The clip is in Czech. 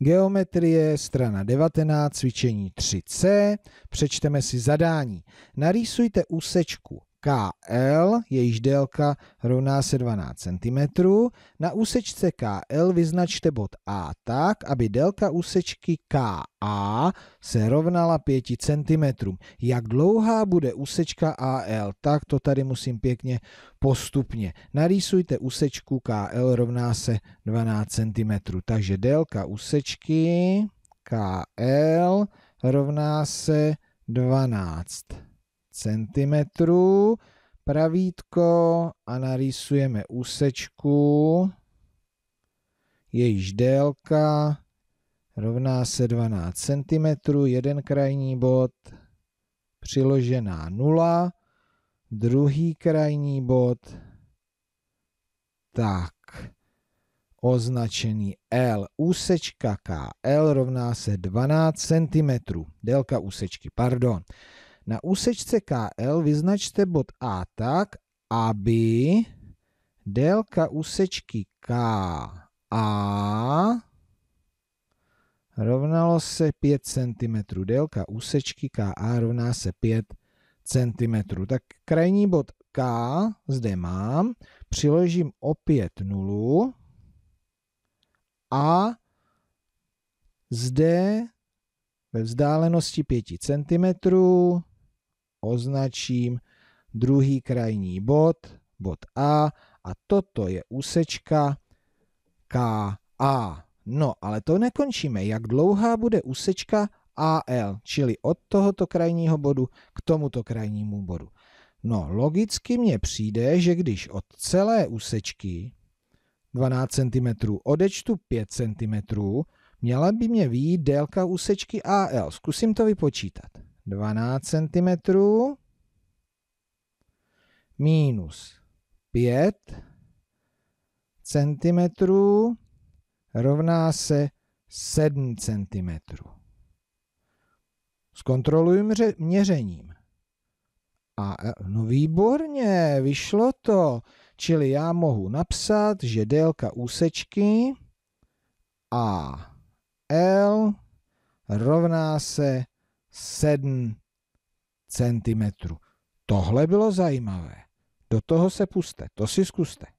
Geometrie, strana 19, cvičení 3C. Přečteme si zadání. Narýsujte úsečku KL, jejíž délka rovná se 12 cm. Na úsečce KL vyznačte bod A tak, aby délka úsečky KA se rovnala 5 cm. Jak dlouhá bude úsečka AL? Tak to tady musím pěkně postupně. Narýsujte úsečku KL rovná se 12 cm. Takže délka úsečky KL rovná se 12 cm, pravítko a narýsujeme úsečku, jejíž délka rovná se 12 cm, jeden krajní bod, přiložená 0, druhý krajní bod, tak, označený L. Úsečka KL rovná se 12 cm. Délka úsečky, pardon. Na úsečce KL vyznačte bod A tak, aby délka úsečky KA rovnalo se 5 cm. Délka úsečky KA rovná se 5 cm. Tak krajní bod K zde mám, přiložím opět nulu a zde ve vzdálenosti 5 cm označím druhý krajní bod, bod A a toto je úsečka KA. No, ale to nekončíme. Jak dlouhá bude úsečka AL, čili od tohoto krajního bodu k tomuto krajnímu bodu. No, logicky mně přijde, že když od celé úsečky 12 cm odečtu 5 cm, měla by mě výjít délka úsečky AL. Zkusím to vypočítat. 12 cm minus 5 cm rovná se 7 cm. Zkontroluji měřením. A e, no výborně, vyšlo to. Čili já mohu napsat, že délka úsečky a l rovná se 7 cm. Tohle bylo zajímavé. Do toho se puste, to si zkuste.